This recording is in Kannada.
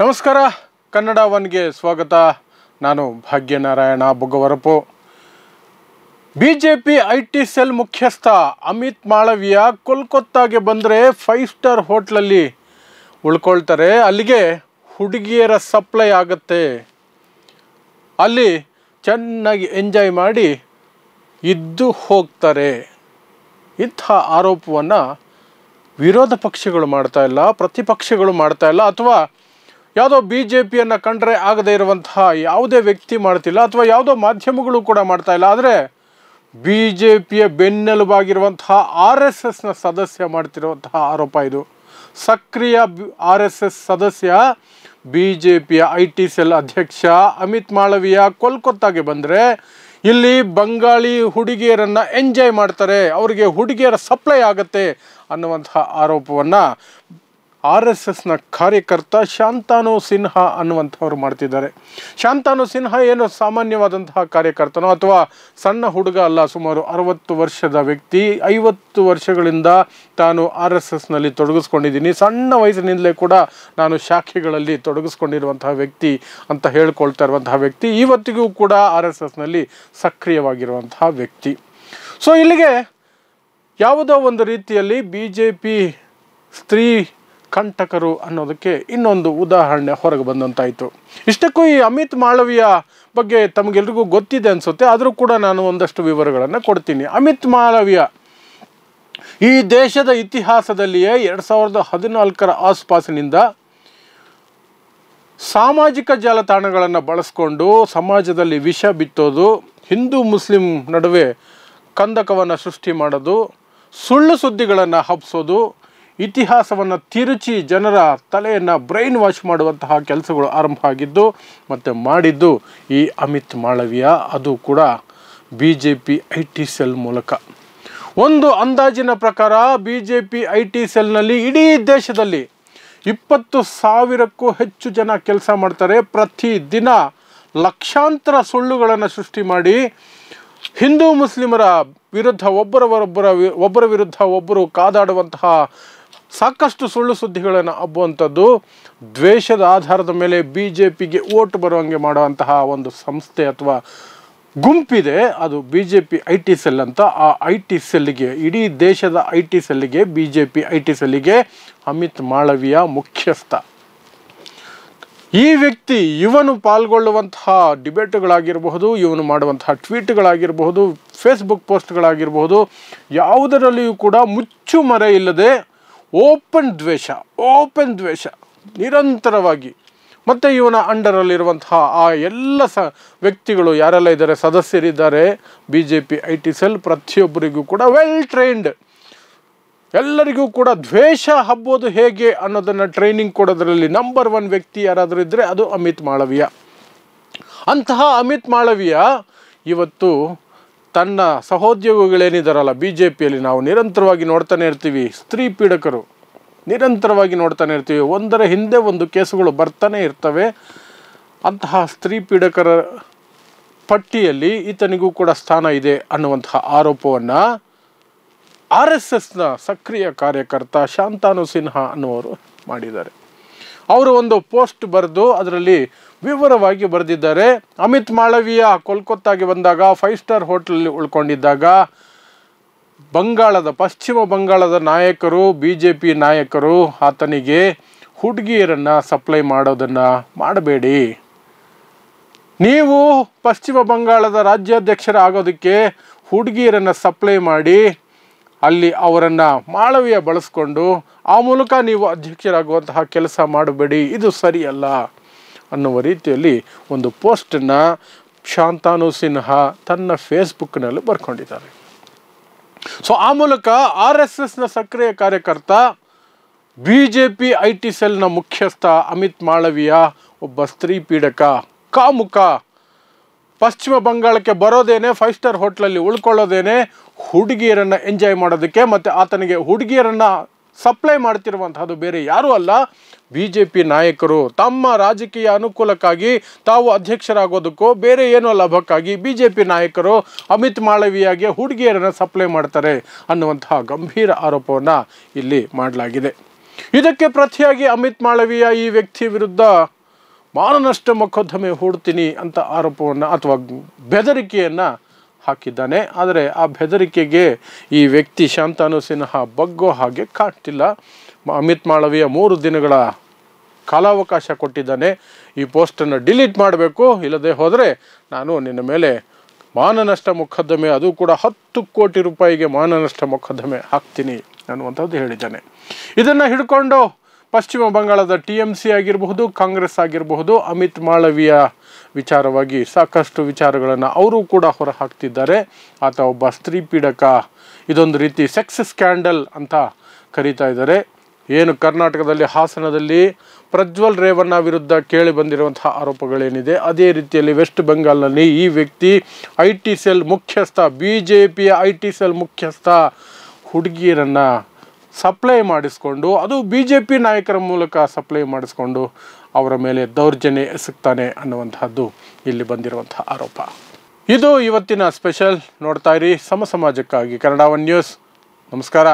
ನಮಸ್ಕಾರ ಕನ್ನಡ ಒನ್ಗೆ ಸ್ವಾಗತ ನಾನು Bhagyanarayana Bogavarapu B J P I T cell ಮುಖ್ಯಸ್ಥ ಅಮಿತ್ ಮಾಳವಿಯ ಕೋಲ್ಕತ್ತಾಗೆ ಬಂದರೆ ಫೈವ್ ಸ್ಟಾರ್ ಹೋಟ್ಲಲ್ಲಿ ಉಳ್ಕೊಳ್ತಾರೆ ಅಲ್ಲಿಗೆ ಹುಡುಗಿಯರ ಸಪ್ಲೈ ಆಗುತ್ತೆ ಅಲ್ಲಿ ಚೆನ್ನಾಗಿ ಎಂಜಾಯ್ ಮಾಡಿ ಇದ್ದು ಹೋಗ್ತಾರೆ ಇಂಥ ಆರೋಪವನ್ನು ವಿರೋಧ ಪಕ್ಷಗಳು ಮಾಡ್ತಾ ಇಲ್ಲ ಪ್ರತಿಪಕ್ಷಗಳು ಮಾಡ್ತಾ ಇಲ್ಲ ಅಥವಾ ಯಾವುದೋ ಬಿ ಜೆ ಪಿಯನ್ನು ಕಂಡ್ರೆ ಆಗದೇ ಇರುವಂತಹ ಯಾವುದೇ ವ್ಯಕ್ತಿ ಮಾಡ್ತಿಲ್ಲ ಅಥವಾ ಯಾವುದೋ ಮಾಧ್ಯಮಗಳು ಕೂಡ ಮಾಡ್ತಾ ಇಲ್ಲ ಆದರೆ ಬಿ ಜೆ ಪಿಯ ಬೆನ್ನೆಲುಬಾಗಿರುವಂತಹ ಆರ್ ಎಸ್ ಎಸ್ನ ಸದಸ್ಯ ಮಾಡ್ತಿರುವಂತಹ ಆರೋಪ ಇದು ಸಕ್ರಿಯ ಆರ್ ಎಸ್ ಎಸ್ ಸದಸ್ಯ ಬಿ ಜೆ ಪಿಯ ಐ ಟಿ ಸೆಲ್ ಅಧ್ಯಕ್ಷ ಅಮಿತ್ ಮಾಳವಿಯ ಕೋಲ್ಕತ್ತಾಗೆ ಬಂದರೆ ಇಲ್ಲಿ ಬಂಗಾಳಿ ಹುಡುಗಿಯರನ್ನು ಎಂಜಾಯ್ ಮಾಡ್ತಾರೆ ಅವರಿಗೆ ಹುಡುಗಿಯರ ಸಪ್ಲೈ ಆಗತ್ತೆ ಅನ್ನುವಂತಹ ಆರೋಪವನ್ನು ಆರ್ ಎಸ್ ಎಸ್ನ ಕಾರ್ಯಕರ್ತ ಶಾಂತಾನು ಸಿನ್ಹಾ ಅನ್ನುವಂಥವ್ರು ಮಾಡ್ತಿದ್ದಾರೆ ಶಾಂತಾನು ಸಿನ್ಹಾ ಏನು ಸಾಮಾನ್ಯವಾದಂತಹ ಕಾರ್ಯಕರ್ತನೋ ಅಥವಾ ಸಣ್ಣ ಹುಡುಗ ಅಲ್ಲ ಸುಮಾರು ಅರವತ್ತು ವರ್ಷದ ವ್ಯಕ್ತಿ ಐವತ್ತು ವರ್ಷಗಳಿಂದ ತಾನು ಆರ್ ಎಸ್ ಎಸ್ನಲ್ಲಿ ತೊಡಗಿಸ್ಕೊಂಡಿದ್ದೀನಿ ಸಣ್ಣ ವಯಸ್ಸಿನಿಂದಲೇ ಕೂಡ ನಾನು ಶಾಖೆಗಳಲ್ಲಿ ತೊಡಗಿಸ್ಕೊಂಡಿರುವಂತಹ ವ್ಯಕ್ತಿ ಅಂತ ಹೇಳ್ಕೊಳ್ತಾ ಇರುವಂತಹ ವ್ಯಕ್ತಿ ಇವತ್ತಿಗೂ ಕೂಡ ಆರ್ ಎಸ್ ಎಸ್ನಲ್ಲಿ ಸಕ್ರಿಯವಾಗಿರುವಂತಹ ವ್ಯಕ್ತಿ ಸೊ ಇಲ್ಲಿಗೆ ಯಾವುದೋ ಒಂದು ರೀತಿಯಲ್ಲಿ ಬಿ ಜೆ ಪಿ ಸ್ತ್ರೀ ಕಂಟಕರು ಅನ್ನೋದಕ್ಕೆ ಇನ್ನೊಂದು ಉದಾಹರಣೆ ಹೊರಗೆ ಬಂದಂತಾಯಿತು ಇಷ್ಟಕ್ಕೂ ಈ ಅಮಿತ್ ಮಾಳವಿಯ ಬಗ್ಗೆ ತಮಗೆಲ್ರಿಗೂ ಗೊತ್ತಿದೆ ಅನಿಸುತ್ತೆ ಆದರೂ ಕೂಡ ನಾನು ಒಂದಷ್ಟು ವಿವರಗಳನ್ನು ಕೊಡ್ತೀನಿ ಅಮಿತ್ ಮಾಳವಿಯ ಈ ದೇಶದ ಇತಿಹಾಸದಲ್ಲಿಯೇ ಎರಡು ಸಾವಿರದ ಹದಿನಾಲ್ಕರ ಆಸ್ಪಾಸಿನಿಂದ ಸಾಮಾಜಿಕ ಜಾಲತಾಣಗಳನ್ನು ಬಳಸ್ಕೊಂಡು ಸಮಾಜದಲ್ಲಿ ವಿಷ ಬಿತ್ತೋದು ಹಿಂದೂ ಮುಸ್ಲಿಂ ನಡುವೆ ಕಂದಕವನ್ನು ಸೃಷ್ಟಿ ಮಾಡೋದು ಸುಳ್ಳು ಸುದ್ದಿಗಳನ್ನು ಹಬ್ಸೋದು ಇತಿಹಾಸವನ್ನು ತಿರುಚಿ ಜನರ ತಲೆಯನ್ನು ಬ್ರೈನ್ ವಾಶ್ ಮಾಡುವಂತಹ ಕೆಲಸಗಳು ಆರಂಭ ಆಗಿದ್ದು ಮತ್ತು ಮಾಡಿದ್ದು ಈ ಅಮಿತ್ ಮಾಳವಿಯ ಅದು ಕೂಡ B J P I T cell ಮೂಲಕ ಒಂದು ಅಂದಾಜಿನ ಪ್ರಕಾರ B J P I T ಸೆಲ್ನಲ್ಲಿ ಇಡೀ ದೇಶದಲ್ಲಿ ಇಪ್ಪತ್ತು ಸಾವಿರಕ್ಕೂ ಹೆಚ್ಚು ಜನ ಕೆಲಸ ಮಾಡ್ತಾರೆ ಪ್ರತಿ ದಿನ ಲಕ್ಷಾಂತರ ಸುಳ್ಳುಗಳನ್ನು ಸೃಷ್ಟಿ ಮಾಡಿ ಹಿಂದೂ ಮುಸ್ಲಿಮರ ವಿರುದ್ಧ ಒಬ್ಬರವರೊಬ್ಬರ ಒಬ್ಬರ ವಿರುದ್ಧ ಒಬ್ಬರು ಕಾದಾಡುವಂತಹ ಸಾಕಷ್ಟು ಸುಳ್ಳು ಸುದ್ದಿಗಳನ್ನು ಹಬ್ಬುವಂಥದ್ದು ದ್ವೇಷದ ಆಧಾರದ ಮೇಲೆ ಬಿ ಜೆ ಪಿಗೆ ಓಟ್ ಬರುವಂಗೆ ಮಾಡುವಂತಹ ಒಂದು ಸಂಸ್ಥೆ ಅಥವಾ ಗುಂಪಿದೆ ಅದು B J P I T cell ಅಂತ ಆ ಐ ಟಿ ಸೆಲ್ಗೆ ಇಡೀ ದೇಶದ ಐ ಟಿ ಸೆಲ್ಗೆ B J P I T ಸೆಲ್ಗೆ ಅಮಿತ್ ಮಾಳವಿಯ ಮುಖ್ಯಸ್ಥ ಈ ವ್ಯಕ್ತಿ ಇವನು ಪಾಲ್ಗೊಳ್ಳುವಂತಹ ಡಿಬೇಟುಗಳಾಗಿರಬಹುದು ಇವನು ಮಾಡುವಂತಹ ಟ್ವೀಟ್ಗಳಾಗಿರಬಹುದು ಫೇಸ್ಬುಕ್ ಪೋಸ್ಟ್ಗಳಾಗಿರಬಹುದು ಯಾವುದರಲ್ಲಿಯೂ ಕೂಡ ಮುಚ್ಚು ಇಲ್ಲದೆ ಓಪನ್ ದ್ವೇಷ ಓಪನ್ ದ್ವೇಷ ನಿರಂತರವಾಗಿ ಮತ್ತು ಇವನ ಅಂಡರಲ್ಲಿರುವಂತಹ ಆ ಎಲ್ಲ ಸ ವ್ಯಕ್ತಿಗಳು ಯಾರೆಲ್ಲ ಇದ್ದಾರೆ ಸದಸ್ಯರಿದ್ದಾರೆ B J P I T cell ಪ್ರತಿಯೊಬ್ಬರಿಗೂ ಕೂಡ ವೆಲ್ ಟ್ರೈನ್ಡ್ ಎಲ್ಲರಿಗೂ ಕೂಡ ದ್ವೇಷ ಹಬ್ಬೋದು ಹೇಗೆ ಅನ್ನೋದನ್ನು ಟ್ರೈನಿಂಗ್ ಕೊಡೋದರಲ್ಲಿ ನಂಬರ್ ಒನ್ ವ್ಯಕ್ತಿ ಯಾರಾದರೂ ಇದ್ದರೆ ಅದು ಅಮಿತ್ ಮಾಳವಿಯ ಅಂತಹ ಅಮಿತ್ ಮಾಳವಿಯ ಇವತ್ತು ತನ್ನ ಸಹೋದ್ಯೋಗಿಗಳೇನಿದ್ದಾರಲ್ಲ ಬಿ ಜೆ ಪಿಯಲ್ಲಿ ನಾವು ನಿರಂತರವಾಗಿ ನೋಡ್ತಾನೆ ಇರ್ತೀವಿ ಸ್ತ್ರೀ ಪೀಡಕರು ನಿರಂತರವಾಗಿ ನೋಡ್ತಾನೆ ಇರ್ತೀವಿ ಒಂದರ ಹಿಂದೆ ಒಂದು ಕೇಸುಗಳು ಬರ್ತಾನೆ ಇರ್ತವೆ ಅಂತಹ ಸ್ತ್ರೀ ಪೀಡಕರ ಪಟ್ಟಿಯಲ್ಲಿ ಈತನಿಗೂ ಕೂಡ ಸ್ಥಾನ ಇದೆ ಅನ್ನುವಂತಹ ಆರೋಪವನ್ನು ಆರ್ ಎಸ್ ಎಸ್ನ ಸಕ್ರಿಯ ಕಾರ್ಯಕರ್ತ ಶಾಂತಾನು ಸಿನ್ಹಾ ಅನ್ನುವರು ಮಾಡಿದ್ದಾರೆ ಅವರು ಒಂದು ಪೋಸ್ಟ್ ಬರೆದು ಅದರಲ್ಲಿ ವಿವರವಾಗಿ ಬರೆದಿದ್ದಾರೆ ಅಮಿತ್ ಮಾಳವೀಯ ಕೋಲ್ಕತ್ತಾಗೆ ಬಂದಾಗ ಫೈವ್ ಸ್ಟಾರ್ ಹೋಟ್ಲಲ್ಲಿ ಉಳ್ಕೊಂಡಿದ್ದಾಗ ಬಂಗಾಳದ ಪಶ್ಚಿಮ ಬಂಗಾಳದ ನಾಯಕರು ಬಿ ಜೆ ಪಿ ನಾಯಕರು ಆತನಿಗೆ ಹುಡುಗಿಯರನ್ನು ಸಪ್ಲೈ ಮಾಡೋದನ್ನು ಮಾಡಬೇಡಿ ನೀವು ಪಶ್ಚಿಮ ಬಂಗಾಳದ ರಾಜ್ಯಾಧ್ಯಕ್ಷರಾಗೋದಕ್ಕೆ ಹುಡುಗಿಯರನ್ನು ಸಪ್ಲೈ ಮಾಡಿ ಅಲ್ಲಿ ಅವರನ್ನು ಮಾಳವೀಯ ಬಳಸ್ಕೊಂಡು ಆ ಮೂಲಕ ನೀವು ಅಧ್ಯಕ್ಷರಾಗುವಂತಹ ಕೆಲಸ ಮಾಡಬೇಡಿ ಇದು ಸರಿಯಲ್ಲ ಅನ್ನುವ ರೀತಿಯಲ್ಲಿ ಒಂದು ಪೋಸ್ಟನ್ನು ಶಾಂತಾನು ಸಿನ್ಹಾ ತನ್ನ ಫೇಸ್ಬುಕ್ನಲ್ಲಿ ಬರ್ಕೊಂಡಿದ್ದಾರೆ ಸೊ ಆ ಮೂಲಕ ಆರ್ ಎಸ್ ಎಸ್ನ ಸಕ್ರಿಯ ಕಾರ್ಯಕರ್ತ B J P I T ಸೆಲ್ನ ಮುಖ್ಯಸ್ಥ ಅಮಿತ್ ಮಾಳವಿಯ ಒಬ್ಬ ಸ್ತ್ರೀ ಪೀಡಕ ಕಾಮುಕ ಪಶ್ಚಿಮ ಬಂಗಾಳಕ್ಕೆ ಬರೋದೇನೆ ಫೈವ್ ಸ್ಟಾರ್ ಹೋಟ್ಲಲ್ಲಿ ಉಳ್ಕೊಳ್ಳೋದೇನೆ ಹುಡುಗಿಯರನ್ನು ಎಂಜಾಯ್ ಮಾಡೋದಕ್ಕೆ ಮತ್ತು ಆತನಿಗೆ ಹುಡುಗಿಯರನ್ನು ಸಪ್ಲೈ ಮಾಡ್ತಿರುವಂತಹದ್ದು ಬೇರೆ ಯಾರೂ ಅಲ್ಲ ಬಿ ಜೆ ಪಿ ನಾಯಕರು ತಮ್ಮ ರಾಜಕೀಯ ಅನುಕೂಲಕ್ಕಾಗಿ ತಾವು ಅಧ್ಯಕ್ಷರಾಗೋದಕ್ಕೋ ಬೇರೆ ಏನೋ ಲಾಭಕ್ಕಾಗಿ ಬಿ ಜೆ ಪಿ ನಾಯಕರು ಅಮಿತ್ ಮಾಳವಿಯಾಗೆ ಹುಡುಗಿಯರನ್ನು ಸಪ್ಲೈ ಮಾಡ್ತಾರೆ ಅನ್ನುವಂತಹ ಗಂಭೀರ ಆರೋಪವನ್ನು ಇಲ್ಲಿ ಮಾಡಲಾಗಿದೆ ಇದಕ್ಕೆ ಪ್ರತಿಯಾಗಿ ಅಮಿತ್ ಮಾಳವಿಯ ಈ ವ್ಯಕ್ತಿ ವಿರುದ್ಧ ಮಾನನಷ್ಟ ಮೊಕದ್ದಮೆ ಹೂಡ್ತೀನಿ ಅಂತ ಆರೋಪವನ್ನು ಅಥವಾ ಬೆದರಿಕೆಯನ್ನು ಹಾಕಿದ್ದಾನೆ ಆದರೆ ಆ ಬೆದರಿಕೆಗೆ ಈ ವ್ಯಕ್ತಿ ಶಾಂತಾನು ಸಿನ್ಹಾ ಬಗ್ಗೋ ಹಾಗೆ ಕಾಡ್ತಿಲ್ಲ ಅಮಿತ್ ಮಾಳವಿಯ ಮೂರು ದಿನಗಳ ಕಾಲಾವಕಾಶ ಕೊಟ್ಟಿದ್ದಾನೆ ಈ ಪೋಸ್ಟನ್ನು ಡಿಲೀಟ್ ಮಾಡಬೇಕು ಇಲ್ಲದೆ ಹೋದರೆ ನಾನು ನಿನ್ನ ಮೇಲೆ ಮಾನನಷ್ಟ ಮೊಕದ್ದಮೆ ಅದು ಕೂಡ ಹತ್ತು ಕೋಟಿ ರೂಪಾಯಿಗೆ ಮಾನನಷ್ಟ ಮೊಕದ್ದಮೆ ಹಾಕ್ತೀನಿ ಅನ್ನುವಂಥದ್ದು ಹೇಳಿದ್ದಾನೆ ಇದನ್ನು ಹಿಡ್ಕೊಂಡು ಪಶ್ಚಿಮ ಬಂಗಾಳದ ಟಿ ಎಮ್ ಸಿ ಆಗಿರಬಹುದು ಕಾಂಗ್ರೆಸ್ ಆಗಿರಬಹುದು ಅಮಿತ್ ಮಾಳವಿಯ ವಿಚಾರವಾಗಿ ಸಾಕಷ್ಟು ವಿಚಾರಗಳನ್ನು ಅವರು ಕೂಡ ಹೊರ ಹಾಕ್ತಿದ್ದಾರೆ ಆತ ಒಬ್ಬ ಸ್ತ್ರೀ ಪೀಡಕ ಇದೊಂದು ರೀತಿ ಸೆಕ್ಸ್ ಸ್ಕ್ಯಾಂಡಲ್ ಅಂತ ಕರೀತಾ ಇದ್ದಾರೆ ಏನು ಕರ್ನಾಟಕದಲ್ಲಿ ಹಾಸನದಲ್ಲಿ ಪ್ರಜ್ವಲ್ ರೇವಣ್ಣ ವಿರುದ್ಧ ಕೇಳಿ ಬಂದಿರುವಂತಹ ಆರೋಪಗಳೇನಿದೆ ಅದೇ ರೀತಿಯಲ್ಲಿ ವೆಸ್ಟ್ ಬೆಂಗಾಲ್ನಲ್ಲಿ ಈ ವ್ಯಕ್ತಿ ಐ ಟಿ ಸೆಲ್ ಮುಖ್ಯಸ್ಥ ಬಿ ಜೆ ಪಿಯ ಐ ಟಿ ಸೆಲ್ ಮುಖ್ಯಸ್ಥ ಹುಡುಗಿಯರನ್ನು ಸಪ್ಲೈ ಮಾಡಿಸ್ಕೊಂಡು ಅದು ಬಿ ಜೆ ಪಿ ನಾಯಕರ ಮೂಲಕ ಸಪ್ಲೈ ಮಾಡಿಸ್ಕೊಂಡು ಅವರ ಮೇಲೆ ದೌರ್ಜನ್ಯ ಎಸಗ್ತಾನೆ ಅನ್ನುವಂತಹದ್ದು ಇಲ್ಲಿ ಬಂದಿರುವಂತಹ ಆರೋಪ ಇದು ಇವತ್ತಿನ ಸ್ಪೆಷಲ್ ನೋಡ್ತಾ ಇರಿ ಸಮ ಸಮಾಜಕ್ಕಾಗಿ ಕನ್ನಡ ಒನ್ ನ್ಯೂಸ್ ನಮಸ್ಕಾರ